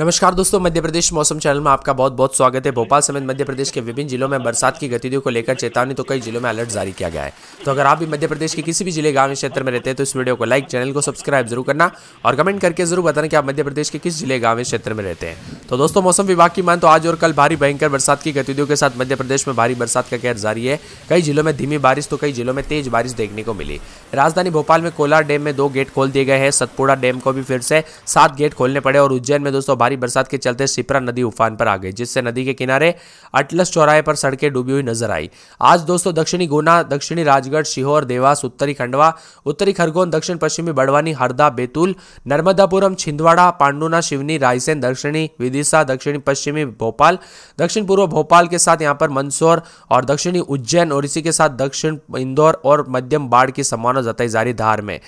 नमस्कार दोस्तों मध्य प्रदेश मौसम चैनल में आपका बहुत बहुत स्वागत है भोपाल समेत मध्य प्रदेश के विभिन्न जिलों में बरसात की गतिविधियों को लेकर चेतावनी तो कई जिलों में अलर्ट जारी किया गया है तो अगर आप भी मध्य प्रदेश के किसी भी जिले गांव क्षेत्र में रहते हैं तो इस वीडियो को लाइक चैनल को सब्सक्राइब जरूर करना और कमेंट करके जरूर बताना कि आप मध्य प्रदेश के किस जिले गांव क्षेत्र में रहते हैं तो दोस्तों मौसम विभाग की मान तो आज और कल भारी भयंकर बरसात की गतिविधियों के साथ मध्य प्रदेश में भारी बरसात का कहर जारी है कई जिलों में धीमी बारिश तो कई जिलों में तेज बारिश देखने को मिली राजधानी भोपाल में कोलार डैम में दो गेट खोल दिए गए हैं सतपुड़ा डैम को भी फिर से सात गेट खोलने पड़े और उज्जैन में दोस्तों भारी बरसात के चलते सिपरा नदी उफान पर आ गई जिससे नदी के किनारे अटलस चौराहे पर सड़कें डूबी हुई नजर आई आज दोस्तों दक्षिणी गुना दक्षिणी राजगढ़ सीहोर देवास उत्तरी खंडवा उत्तरी खरगोन दक्षिण पश्चिमी बड़वानी हरदा बेतुल नर्मदापुरम छिंदवाड़ा पांडुना शिवनी रायसेन दक्षिणी विदिशा दक्षिणी पश्चिमी भोपाल दक्षिण पूर्व भोपाल के साथ यहाँ पर मंदसौर और दक्षिणी उज्जैन और इसी के साथ दक्षिण इंदौर और मध्यम बाढ़ की संभावना जताई जा रही धार में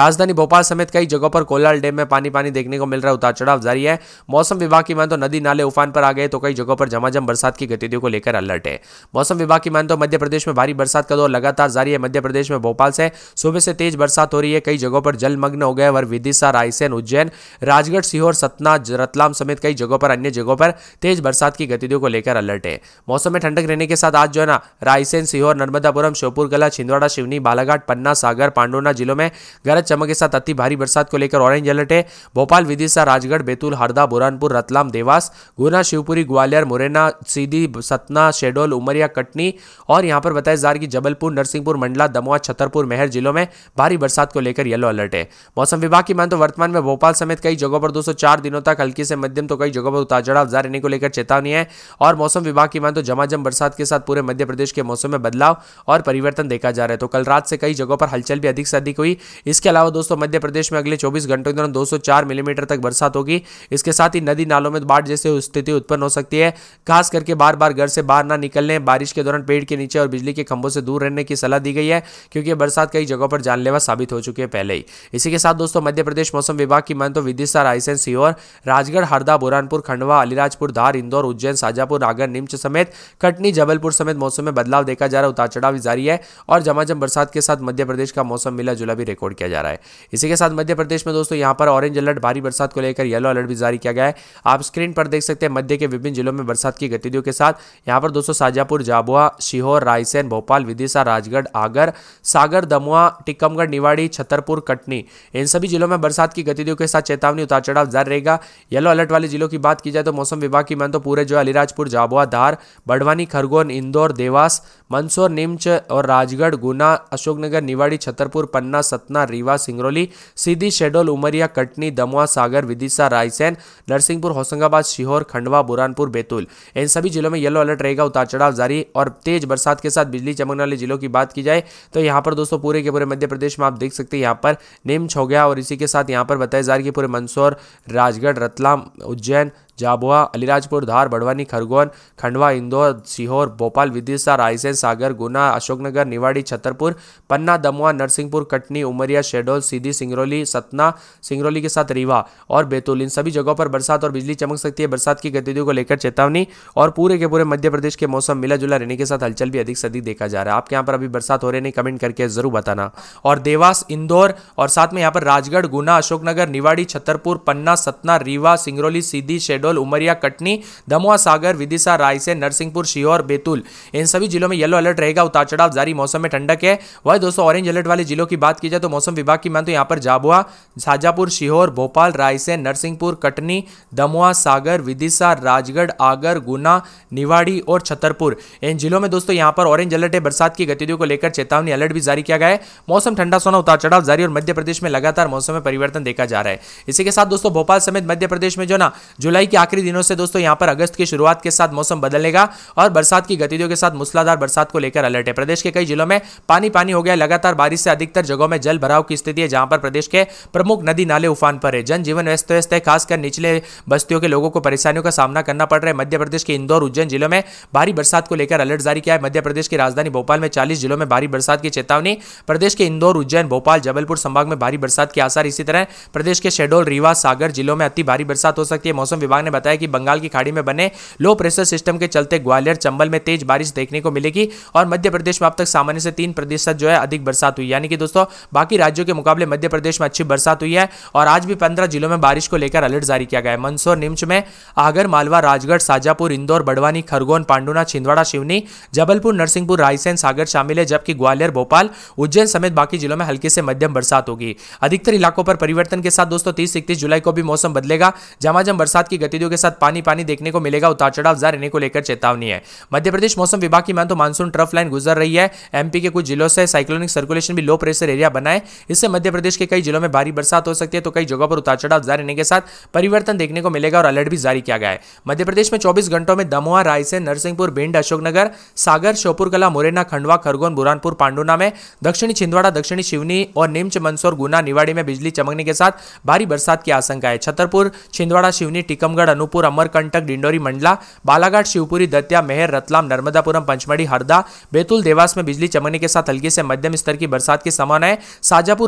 राजधानी भोपाल समेत कई जगहों पर कोलाल डैम में पानी पानी देखने को मिल रहा है उतार चढ़ाव जारी है मौसम विभाग की मान तो नदी नाले उफान पर आ गए तो कई जगहों पर झमाझम बरसात की गतिविधियों को लेकर अलर्ट है मौसम विभाग की मान तो मध्य प्रदेश में भारी बरसात का दौर लगातार जारी है मध्य प्रदेश में भोपाल से सुबह से तेज बरसात हो रही है कई जगहों पर जलमग्न हो गए और विदिशा रायसेन उज्जैन राजगढ़ सीहोर सतना रतलाम समेत कई जगहों पर अन्य जगहों पर तेज बरसात की गतिविधियों को लेकर अलर्ट है मौसम में ठंडक रहने के साथ आज जो है ना रायसेन सीहोर नर्मदापुरम श्योपुर कला छिंदवाड़ा शिवनी बालाघाट पन्ना सागर पांडोना जिलों में गरज चमक के साथ अति भारी बरसात को लेकर ऑरेंज अलर्ट है भोपाल विदिशा राजगढ़ बैतूल हरदा बुरहानपुर रतलाम देवास गुना शिवपुरी ग्वालियर मुरैना सीधी सतना शेडोल उमरिया कटनी और यहां पर बताया जा रहा है कि जबलपुर नरसिंहपुर मंडला दमोहा छतरपुर मेहर जिलों में भारी बरसात को लेकर येलो अलर्ट है मौसम विभाग की मान तो वर्तमान में भोपाल समेत कई जगहों पर दो दिनों तक हल्की से मध्यम तो कई जगहों पर उतार चढ़ाव जारी रहने को लेकर चेतावनी है और मौसम विभाग की मान तो जमाजम बरसात के साथ पूरे मध्य प्रदेश के मौसम में बदलाव और परिवर्तन देखा जा रहा है तो कल रात से कई जगहों पर हलचल भी अधिक से अधिक हुई इसके अलावा दोस्तों मध्य प्रदेश में अगले 24 घंटों के दौरान 204 मिलीमीटर mm तक बरसात होगी इसके साथ साथ ही नदी नालों में बाढ़ जैसी स्थिति उत्पन्न हो सकती है खास करके बार बार घर से बाहर ना निकलने बारिश के दौरान पेड़ के नीचे और बिजली के खंभों से दूर रहने की सलाह दी गई है क्योंकि बरसात कई जगहों पर जानलेवा साबित हो चुकी है पहले ही इसी के साथ दोस्तों मध्य प्रदेश मौसम विभाग की मानते विदिशा रायसेन सीहोर राजगढ़ हरदा बुरहानपुर खंडवा अलीराजपुर धार इंदौर उज्जैन शाजापुर रागर निम्च समेत कटनी जबलपुर समेत मौसम में बदलाव देखा जा रहा है उतार चढ़ाव जारी है और जमाजम बरसात के साथ मध्य प्रदेश का मौसम मिला जुला भी रिकॉर्ड किया जा रहा है इसी के साथ मध्य प्रदेश में दोस्तों यहाँ पर ऑरेंज अलर्ट भारी बरसात को लेकर येलो अलर्ट भी जारी किया किया गया है आप स्क्रीन पर देख सकते हैं मध्य के विभिन्न जिलों में बरसात की गतिविधियों के साथ यहाँ पर दोस्तों शाजापुर झाबुआ शिहोर रायसेन भोपाल विदिशा राजगढ़ आगर सागर दमुआ टिकमगढ़ निवाड़ी छतरपुर कटनी इन सभी जिलों में बरसात की गतिविधियों के साथ चेतावनी उतार चढ़ाव जारी रहेगा येलो अलर्ट वाले जिलों की बात की जाए तो मौसम विभाग की मान तो पूरे जो अलीराजपुर झाबुआ धार बड़वानी खरगोन इंदौर देवास मंदसौर नीमच और राजगढ़ गुना अशोकनगर निवाड़ी छतरपुर पन्ना सतना रीवा सिंगरौली सीधी शेडोल उमरिया कटनी दमुआ सागर विदिशा रायसेन नरसिंहपुर होशंगाबाद सीहोर खंडवा बुरानपुर बैतूल इन सभी जिलों में येलो अलर्ट रहेगा उतार चढ़ाव जारी और तेज बरसात के साथ बिजली चमकने वाले जिलों की बात की जाए तो यहाँ पर दोस्तों पूरे के पूरे मध्य प्रदेश में आप देख सकते हैं यहाँ पर निम्च हो गया और इसी के साथ यहाँ पर बताया जा रहा है कि पूरे मंदसौर राजगढ़ रतलाम उज्जैन झाबुआ अलीराजपुर धार बड़वानी खरगोन खंडवा इंदौर सीहोर भोपाल विदिशा रायसेन सागर गुना अशोकनगर निवाड़ी छतरपुर पन्ना दमुआ नरसिंहपुर कटनी उमरिया शेडोल सीधी सिंगरौली सतना सिंगरौली के साथ रीवा और बैतूल इन सभी जगहों पर बरसात और बिजली चमक सकती है बरसात की गतिविधियों को लेकर चेतावनी और पूरे के पूरे मध्य प्रदेश के मौसम मिला जुला रहने के साथ हलचल भी अधिक से अधिक देखा जा रहा है आपके यहाँ पर अभी बरसात हो रही नहीं कमेंट करके जरूर बताना और देवास इंदौर और साथ में यहाँ पर राजगढ़ गुना अशोकनगर निवाड़ी छतरपुर पन्ना सतना रीवा सिंगरौली सीधी शेडोल शहडोल उमरिया कटनी दमुआ सागर विदिशा रायसेन नरसिंहपुर शिहोर बेतुल इन सभी जिलों में येलो अलर्ट रहेगा उतार चढ़ाव जारी मौसम में ठंडक है वही दोस्तों ऑरेंज अलर्ट वाले जिलों की बात की जाए तो मौसम विभाग की मान तो यहाँ पर झाबुआ झाजापुर शिहोर भोपाल रायसेन नरसिंहपुर कटनी दमुआ सागर विदिशा राजगढ़ आगर गुना निवाड़ी और छतरपुर इन जिलों में दोस्तों यहाँ पर ऑरेंज अलर्ट है बरसात की गतिविधियों को लेकर चेतावनी अलर्ट भी जारी किया गया है मौसम ठंडा सोना उतार चढ़ाव जारी और मध्य प्रदेश में लगातार मौसम में परिवर्तन देखा जा रहा है इसी के साथ दोस्तों भोपाल समेत मध्य प्रदेश में जो ना जुलाई के आखिरी दिनों से दोस्तों यहां पर अगस्त की शुरुआत के साथ मौसम बदलेगा और बरसात की गतिविधियों के साथ मूसलाधार बरसात को लेकर अलर्ट है प्रदेश के कई जिलों में पानी पानी हो गया लगातार बारिश से अधिकतर जगहों में जल भराव की स्थिति है जहां पर प्रदेश के प्रमुख नदी नाले उफान पर है जनजीवन व्यस्त व्यस्त है खासकर निचले बस्तियों के लोगों को परेशानियों का सामना करना पड़ रहा है मध्य प्रदेश के इंदौर उज्जैन जिलों में भारी बरसात को लेकर अलर्ट जारी किया है मध्य प्रदेश की राजधानी भोपाल में चालीस जिलों में भारी बरसात की चेतावनी प्रदेश के इंदौर उज्जैन भोपाल जबलपुर संभाग में भारी बरसात के आसार इसी तरह प्रदेश के शेडोल रीवा सागर जिलों में अति भारी बरसात हो सकती है मौसम विभाग ने बताया कि बंगाल की खाड़ी में बने लो प्रेशर सिस्टम के चलते ग्वालियर चंबल में तेज बारिश देखने को मिलेगी और मध्य प्रदेश में अब तक सामान्य से तीन प्रतिशत जो है अधिक बरसात हुई यानी कि दोस्तों बाकी राज्यों के मुकाबले मध्य प्रदेश में अच्छी बरसात हुई है और आज भी पंद्रह जिलों में बारिश को लेकर अलर्ट जारी किया गया है मंदसौर निम्च में आगर मालवा राजगढ़ शाजापुर इंदौर बड़वानी खरगोन पांडुना छिंदवाड़ा शिवनी जबलपुर नरसिंहपुर रायसेन सागर शामिल है जबकि ग्वालियर भोपाल उज्जैन समेत बाकी जिलों में हल्की से मध्यम बरसात होगी अधिकतर इलाकों पर परिवर्तन के साथ दोस्तों तीस इकतीस जुलाई को भी मौसम बदलेगा जमाजम बरसात की गति गतिविधियों के साथ पानी पानी देखने को मिलेगा उतार चढ़ाव रहने को लेकर चेतावनी है मध्य प्रदेश मौसम विभाग की मान तो मानसून ट्रफ लाइन गुजर रही है एमपी के कुछ जिलों से साइक्लोनिक सर्कुलेशन भी लो प्रेशर एरिया बनाए इससे मध्य प्रदेश के कई जिलों में भारी बरसात हो सकती है तो कई जगहों पर उतार चढ़ाव जारी रहने के साथ परिवर्तन देखने को मिलेगा और अलर्ट भी जारी किया गया है मध्य प्रदेश में चौबीस घंटों में दमोआ रायसेन नरसिंहपुर भिंड अशोकनगर सागर श्योपुर कला मुरैना खंडवा खरगोन बुरानपुर पांडुना में दक्षिणी छिंदवाड़ा दक्षिणी शिवनी और निम्च मंदसौर गुना निवाड़ी में बिजली चमकने के साथ भारी बरसात की आशंका है छतरपुर छिंदवाड़ा शिवनी टीकमगढ़ आजमगढ़ अनुपुर अमरकंटक डिंडोरी मंडला बालाघाट शिवपुरी दतिया मेहर रतलाम नर्मदापुरम पंचमढ़ी हरदा बैतूल देवास में बिजली चमकने के साथ हल्की से मध्यम स्तर की बरसात की समान है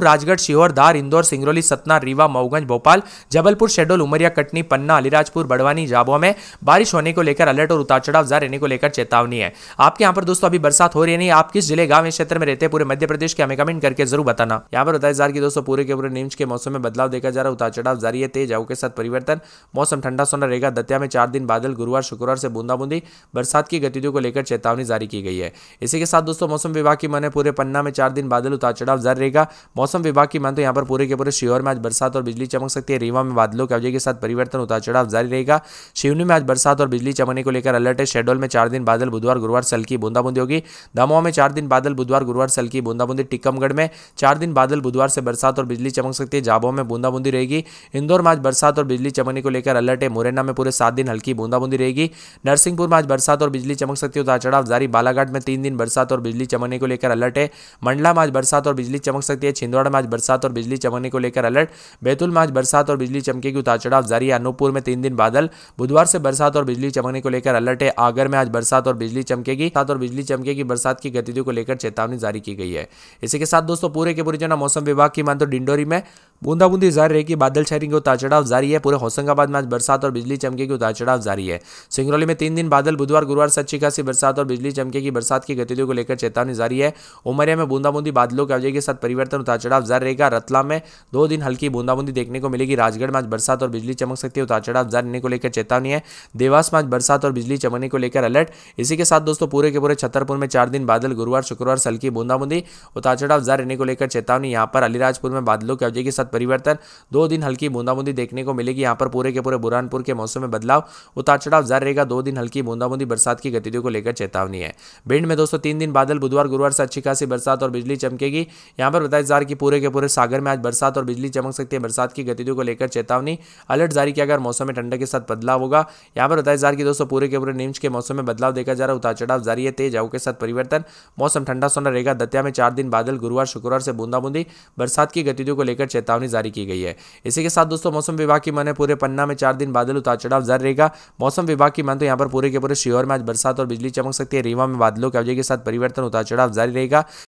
राजगढ़ सीहोर धार इंदौर सिंगरौली सतना रीवा मऊगंज भोपाल जबलपुर शेडोल उमरिया कटनी पन्ना अलीराजपुर बड़वानी जाबुआ में बारिश होने को लेकर अलर्ट और उतार चढ़ाव जारी रहने को लेकर चेतावनी है आपके यहाँ पर दोस्तों अभी बरसात हो रही नहीं आप किस जिले गांव क्षेत्र में रहते पूरे मध्य प्रदेश के हमें कमेंट करके जरूर बताना यहाँ पर बताया जा रहा दोस्तों पूरे के पूरे नींच के मौसम में बदलाव देखा जा रहा है उतार चढ़ाव जारी है तेज हवा के साथ परिवर्तन मौसम ठंडा बना रहेगा दतिया में चार दिन बादल गुरुवार शुक्रवार से बूंदाबूंदी बरसात की गतिविधियों को लेकर चेतावनी जारी की गई है इसी के साथ दोस्तों मौसम विभाग की माने पूरे पन्ना में चार दिन बादल उतार चढ़ाव जारी रहेगा मौसम विभाग की मानते तो यहाँ पर पूरे के पूरे शिवर में आज बरसात और बिजली चमक सकती है रीवा में बादलों के अवजय के साथ परिवर्तन उतार चढ़ाव जारी रहेगा शिवनी में आज बरसात और बिजली चमकने को लेकर अलर्ट है शेडोल में चार दिन बादल बुधवार गुरुवार सल्की बूंदाबूंदी होगी दमोह में चार दिन बादल बुधवार गुरुवार सल्की बूंदाबूंदी टिकमगढ़ में चार दिन बादल बुधवार से बरसात और बिजली चमक सकती है जाबों में बूंदाबूंदी रहेगी इंदौर में आज बरसात और बिजली चमकने को लेकर अलर्ट है मुरैना में पूरे सात दिन हल्की बूंदाबूंदी रहेगी नरसिंहपुर में आज बरसात और बिजली चमक सकती है उतार चढ़ाव जारी बालाघाट में तीन दिन बरसात और बिजली चमकने को लेकर अलर्ट है मंडला में आज बरसात और बिजली चमक सकती है छिंदवाड़ा में आज बरसात और बिजली चमकने को लेकर अलर्ट बैतूल में आज बरसात और बिजली चमकेगी उतार चढ़ाव जारी अनूपपुर में तीन दिन बादल बुधवार से बरसात और बिजली चमकने को लेकर अलर्ट है आगर में आज बरसात और बिजली चमकेगी साथ और बिजली चमकेगी बरसात की गतिविधियों को लेकर चेतावनी जारी की गई है इसी के साथ दोस्तों पूरे के पूरे जो मौसम विभाग की मान तो डिंडोरी में बूंदाबूंदी जारी रहेगी बादल छायरेंगे उतार चढ़ाव जारी है पूरे होशंगाबाद में आज बरसात और बिजली चमके की उतार चढ़ाव जारी है सिंगरौली में तीन दिन बादल बुधवार गुरुवार से अच्छी खासी बरसात और बिजली चमके की बरसात की गतिविधियों को लेकर चेतावनी जारी है उमरिया में बूंदाबूंदी बादलों के अवजय के साथ परिवर्तन उतार चढ़ाव जारी रहेगा रतलाम में दो दिन हल्की बूंदाबूंदी देखने को मिलेगी राजगढ़ में आज बरसात और बिजली चमक सकती है उतार चढ़ाव जारी रहने को लेकर चेतावनी है देवास में आज बरसात और बिजली चमकने को लेकर अलर्ट इसी के साथ दोस्तों पूरे के पूरे छतरपुर में चार दिन बादल गुरुवार शुक्रवार से हल्की बूंदाबूंदी उतार चढ़ाव जारी रहने को लेकर चेतावनी यहाँ पर अलीराजपुर में बादलों के अवजय के साथ परिवर्तन दो दिन हल्की बूंदाबूंदी देखने को मिलेगी यहाँ पर पूरे के पूरे बुरान कानपुर के मौसम में बदलाव उतार चढ़ाव जारी रहेगा दो दिन हल्की बूंदाबूंदी बरसात की गतिविधियों को लेकर चेतावनी है भिंड में दोस्तों तीन दिन बादल बुधवार गुरुवार से अच्छी खासी बरसात और बिजली चमकेगी यहाँ पर बताया जा रहा है कि पूरे के पूरे सागर में आज बरसात और बिजली चमक सकती है बरसात की गतिविधियों को लेकर चेतावनी अलर्ट जारी किया गया मौसम में ठंडक के साथ बदलाव होगा यहाँ पर बताया जा रहा है कि दोस्तों पूरे के पूरे नींच के मौसम में बदलाव देखा जा रहा है उतार चढ़ाव जारी है तेज हवा के साथ परिवर्तन मौसम ठंडा सोना रहेगा दतिया में चार दिन बादल गुरुवार शुक्रवार से बूंदाबूंदी बरसात की गतिविधियों को लेकर चेतावनी जारी की गई है इसी के साथ दोस्तों मौसम विभाग की मैंने पूरे पन्ना में चार दिन बादल उतार चढ़ाव जर रहेगा मौसम विभाग की मान तो यहाँ पर पूरे के पूरे श्योर में आज बरसात और बिजली चमक सकती है रीवा में बादलों के अवजय के साथ परिवर्तन उतार चढ़ाव जारी रहेगा